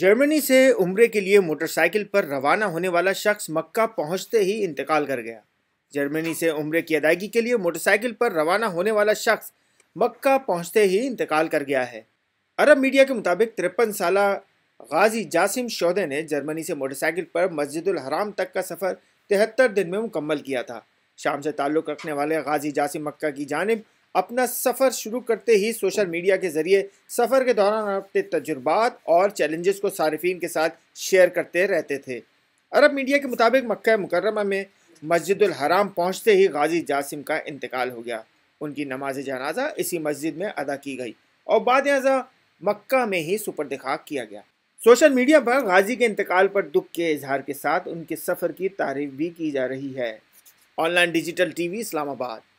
Germany से उम्र के लिए मोटरसाइकिल पर रवाना होने वाला शख्स मक्का पहुंचते ही इंतकाल कर गया जर्मनी से उम्र की अदायगी के लिए मोटरसाइकिल पर रवाना होने वाला शख्स मक्का पहुंचते ही इंतकाल कर गया है अरब मीडिया के मुताबिक तिरपन साल गाजी जासिम शोदे ने जर्मनी से मोटरसाइकिल पर मस्जिद हराम तक का सफ़र तिहत्तर दिन में मुकम्मल किया था शाम से ताल्लुक़ रखने वाले गाजी जासिम मक्का की जानब अपना सफ़र शुरू करते ही सोशल मीडिया के ज़रिए सफ़र के दौरान अपने तजुर्बात और चैलेंजेस को सार्फिन के साथ शेयर करते रहते थे अरब मीडिया के मुताबिक मक्का मुकरमा में मस्जिद हराम पहुँचते ही गाजी जासिम का इंतकाल हो गया उनकी नमाज जनाजा इसी मस्जिद में अदा की गई और बाद मक्का में ही सुपर दिखा किया गया सोशल मीडिया पर गाजी के इंतकाल पर दुख के इजहार के साथ उनके सफ़र की तारीफ भी की जा रही है ऑनलाइन डिजिटल टीवी इस्लामाबाद